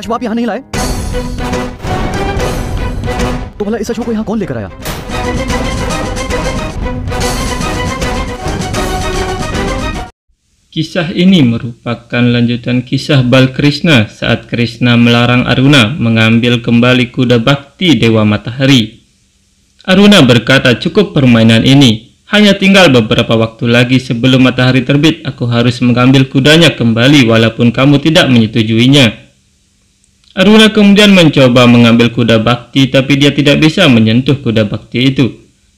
अशबाब यहाँ नहीं लाए तो भला इस अशोक को यहाँ कौन लेकर आया Kisah ini merupakan lanjutan kisah Bal Krishna saat Krishna melarang Aruna mengambil kembali kuda bakti Dewa Matahari. Aruna berkata cukup permainan ini, hanya tinggal beberapa waktu lagi sebelum matahari terbit aku harus mengambil kudanya kembali walaupun kamu tidak menyetujuinya. Aruna kemudian mencoba mengambil kuda bakti tapi dia tidak bisa menyentuh kuda bakti itu.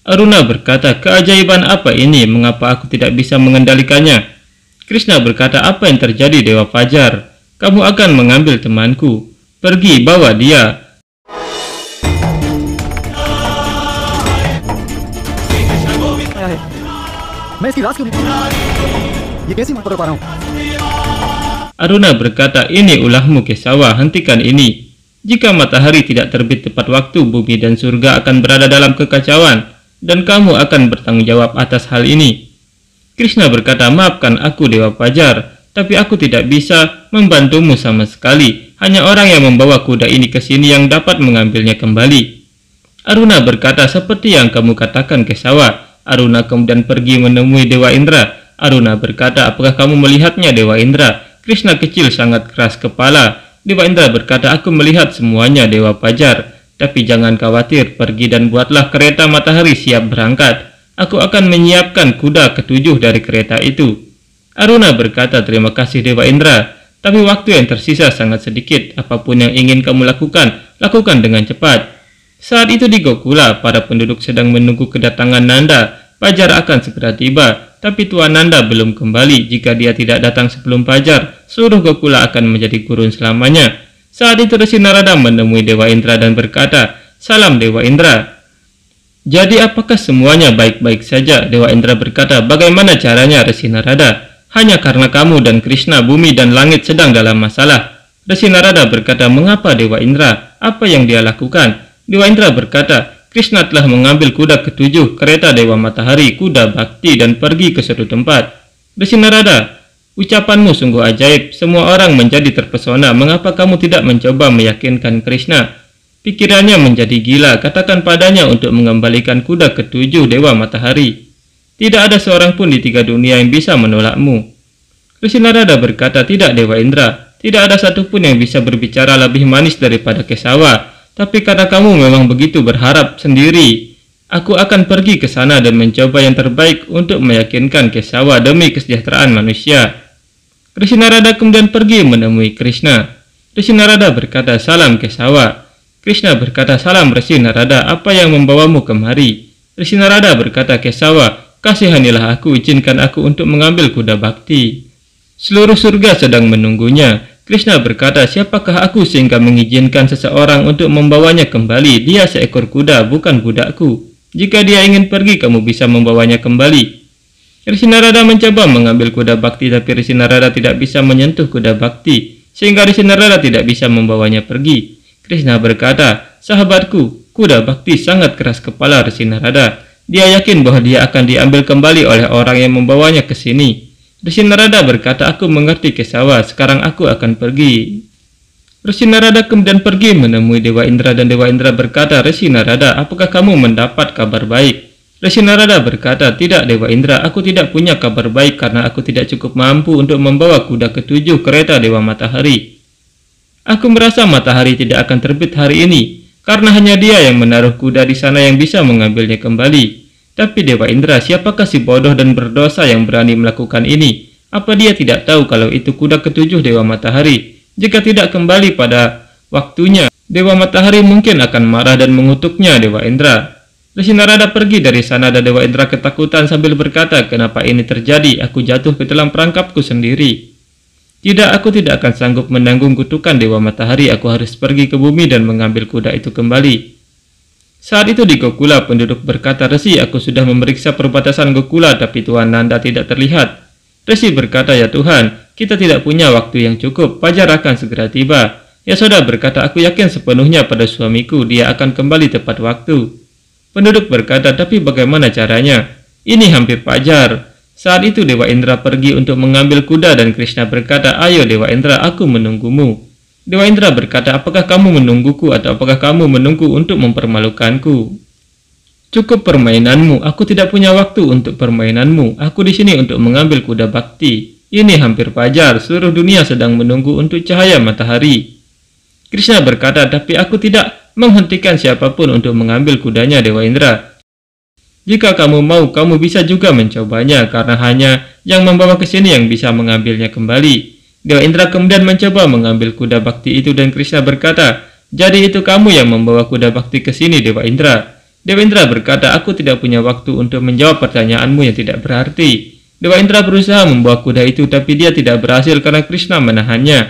Aruna berkata, keajaiban apa ini? Mengapa aku tidak bisa mengendalikannya? Krishna berkata, apa yang terjadi Dewa Fajar? Kamu akan mengambil temanku. Pergi, bawa dia. Aruna berkata, ini ulahmu Kesawa, hentikan ini. Jika matahari tidak terbit tepat waktu, bumi dan surga akan berada dalam kekacauan, dan kamu akan bertanggung jawab atas hal ini. Krishna berkata, maafkan aku Dewa Pajar, tapi aku tidak bisa membantumu sama sekali. Hanya orang yang membawa kuda ini ke sini yang dapat mengambilnya kembali. Aruna berkata, seperti yang kamu katakan Kesawa. Aruna kemudian pergi menemui Dewa Indra. Aruna berkata, apakah kamu melihatnya Dewa Indra? Krishna kecil sangat keras kepala. Dewa Indra berkata, aku melihat semuanya Dewa Pajar. Tapi jangan khawatir, pergi dan buatlah kereta matahari siap berangkat. Aku akan menyiapkan kuda ketujuh dari kereta itu. Aruna berkata, terima kasih Dewa Indra. Tapi waktu yang tersisa sangat sedikit. Apapun yang ingin kamu lakukan, lakukan dengan cepat. Saat itu di Gokula, para penduduk sedang menunggu kedatangan Nanda Fajar akan segera tiba, tapi Tuan Nanda belum kembali. Jika dia tidak datang sebelum Pajar, seluruh Gokula akan menjadi gurun selamanya. Saat itu Resi Narada menemui Dewa Indra dan berkata, Salam Dewa Indra. Jadi apakah semuanya baik-baik saja? Dewa Indra berkata, bagaimana caranya Resi Narada? Hanya karena kamu dan Krishna bumi dan langit sedang dalam masalah. Resi Narada berkata, mengapa Dewa Indra? Apa yang dia lakukan? Dewa Indra berkata, Krishna telah mengambil kuda ketujuh, kereta Dewa Matahari, kuda bakti, dan pergi ke suatu tempat. Narada, ucapanmu sungguh ajaib. Semua orang menjadi terpesona. Mengapa kamu tidak mencoba meyakinkan Krishna? Pikirannya menjadi gila. Katakan padanya untuk mengembalikan kuda ketujuh Dewa Matahari. Tidak ada seorang pun di tiga dunia yang bisa menolakmu. Narada berkata, tidak Dewa Indra. Tidak ada satupun yang bisa berbicara lebih manis daripada Kesawa tapi karena kamu memang begitu berharap sendiri, aku akan pergi ke sana dan mencoba yang terbaik untuk meyakinkan Kesawa demi kesejahteraan manusia. Krishnarada kemudian pergi menemui Krishna. Krishnarada berkata salam Kesawa. Krishna berkata salam Resi Narada, apa yang membawamu kemari? Resi Narada berkata Kesawa, kasihanilah aku, izinkan aku untuk mengambil kuda bakti. Seluruh surga sedang menunggunya. Krishna berkata, siapakah aku sehingga mengizinkan seseorang untuk membawanya kembali? Dia seekor kuda, bukan budakku. Jika dia ingin pergi, kamu bisa membawanya kembali. Narada mencoba mengambil kuda bakti, tapi Narada tidak bisa menyentuh kuda bakti, sehingga Narada tidak bisa membawanya pergi. Krishna berkata, sahabatku, kuda bakti sangat keras kepala Narada. Dia yakin bahwa dia akan diambil kembali oleh orang yang membawanya ke sini. Narada berkata, aku mengerti Kesawa, sekarang aku akan pergi. Resi Narada kemudian pergi menemui Dewa Indra dan Dewa Indra berkata, Resi Narada, apakah kamu mendapat kabar baik? Resi Narada berkata, tidak Dewa Indra, aku tidak punya kabar baik karena aku tidak cukup mampu untuk membawa kuda ketujuh kereta Dewa Matahari. Aku merasa matahari tidak akan terbit hari ini, karena hanya dia yang menaruh kuda di sana yang bisa mengambilnya kembali. Tapi Dewa Indra, siapakah si bodoh dan berdosa yang berani melakukan ini? Apa dia tidak tahu kalau itu kuda ketujuh Dewa Matahari? Jika tidak kembali pada waktunya, Dewa Matahari mungkin akan marah dan mengutuknya Dewa Indra. Narada pergi dari sana dan Dewa Indra ketakutan sambil berkata, kenapa ini terjadi? Aku jatuh ke dalam perangkapku sendiri. Tidak, aku tidak akan sanggup menanggung kutukan Dewa Matahari. Aku harus pergi ke bumi dan mengambil kuda itu kembali. Saat itu di Gokula, penduduk berkata, Resi, aku sudah memeriksa perbatasan Gokula, tapi Tuhan Nanda tidak terlihat. Resi berkata, ya Tuhan, kita tidak punya waktu yang cukup, pajar akan segera tiba. Ya Yasoda berkata, aku yakin sepenuhnya pada suamiku, dia akan kembali tepat waktu. Penduduk berkata, tapi bagaimana caranya? Ini hampir pajar. Saat itu Dewa Indra pergi untuk mengambil kuda dan Krishna berkata, ayo Dewa Indra, aku menunggumu. Dewa Indra berkata, apakah kamu menungguku atau apakah kamu menunggu untuk mempermalukanku? Cukup permainanmu, aku tidak punya waktu untuk permainanmu. Aku di sini untuk mengambil kuda bakti. Ini hampir fajar, seluruh dunia sedang menunggu untuk cahaya matahari. Krishna berkata, tapi aku tidak menghentikan siapapun untuk mengambil kudanya Dewa Indra. Jika kamu mau, kamu bisa juga mencobanya, karena hanya yang membawa ke sini yang bisa mengambilnya kembali. Dewa Indra kemudian mencoba mengambil kuda bakti itu dan Krishna berkata, Jadi itu kamu yang membawa kuda bakti ke sini, Dewa Indra. Dewa Indra berkata, aku tidak punya waktu untuk menjawab pertanyaanmu yang tidak berarti. Dewa Indra berusaha membawa kuda itu, tapi dia tidak berhasil karena Krishna menahannya.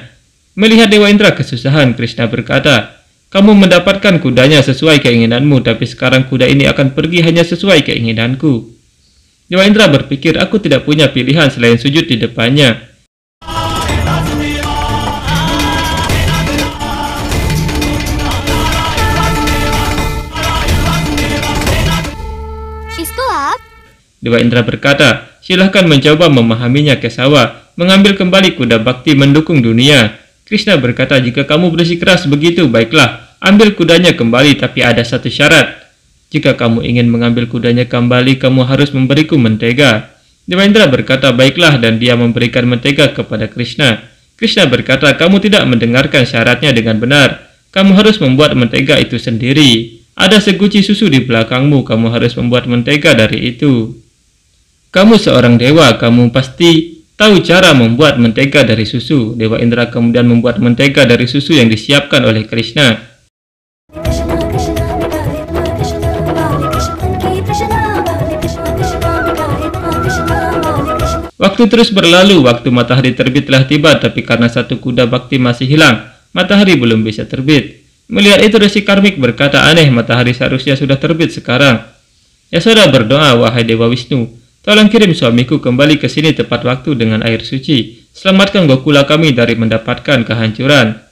Melihat Dewa Indra kesusahan, Krishna berkata, Kamu mendapatkan kudanya sesuai keinginanmu, tapi sekarang kuda ini akan pergi hanya sesuai keinginanku. Dewa Indra berpikir, aku tidak punya pilihan selain sujud di depannya. Dewa Indra berkata, silahkan mencoba memahaminya Kesawa, mengambil kembali kuda bakti mendukung dunia. Krishna berkata, jika kamu bersikeras begitu, baiklah, ambil kudanya kembali, tapi ada satu syarat. Jika kamu ingin mengambil kudanya kembali, kamu harus memberiku mentega. Dewa Indra berkata, baiklah, dan dia memberikan mentega kepada Krishna. Krishna berkata, kamu tidak mendengarkan syaratnya dengan benar. Kamu harus membuat mentega itu sendiri. Ada seguci susu di belakangmu, kamu harus membuat mentega dari itu. Kamu seorang dewa, kamu pasti tahu cara membuat mentega dari susu. Dewa Indra kemudian membuat mentega dari susu yang disiapkan oleh Krishna. Waktu terus berlalu, waktu matahari terbit telah tiba, tapi karena satu kuda bakti masih hilang, matahari belum bisa terbit. Melihat itu resi karmik berkata aneh, matahari seharusnya sudah terbit sekarang. Yasoda berdoa, wahai Dewa Wisnu, Tolong kirim suamiku kembali ke sini tepat waktu dengan air suci. Selamatkan Gokula kami dari mendapatkan kehancuran.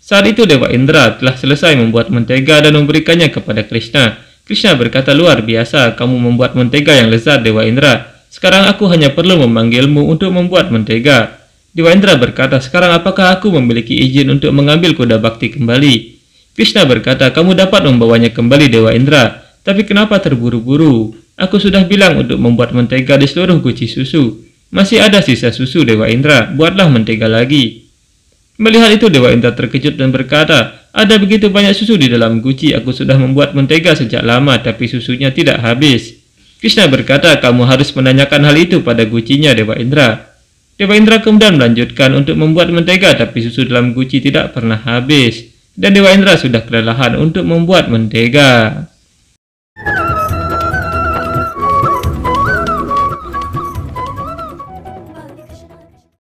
Saat itu Dewa Indra telah selesai membuat mentega dan memberikannya kepada Krishna. Krishna berkata luar biasa, kamu membuat mentega yang lezat Dewa Indra. Sekarang aku hanya perlu memanggilmu untuk membuat mentega. Dewa Indra berkata, sekarang apakah aku memiliki izin untuk mengambil kuda bakti kembali? Krishna berkata, kamu dapat membawanya kembali Dewa Indra, tapi kenapa terburu-buru? Aku sudah bilang untuk membuat mentega di seluruh guci susu. Masih ada sisa susu Dewa Indra, buatlah mentega lagi. Melihat itu Dewa Indra terkejut dan berkata, ada begitu banyak susu di dalam guci, aku sudah membuat mentega sejak lama, tapi susunya tidak habis. Krishna berkata, kamu harus menanyakan hal itu pada gucinya Dewa Indra. Dewa Indra kemudian melanjutkan untuk membuat mentega, tapi susu dalam guci tidak pernah habis. Dan Dewa Indra sudah kelelahan untuk membuat mentega.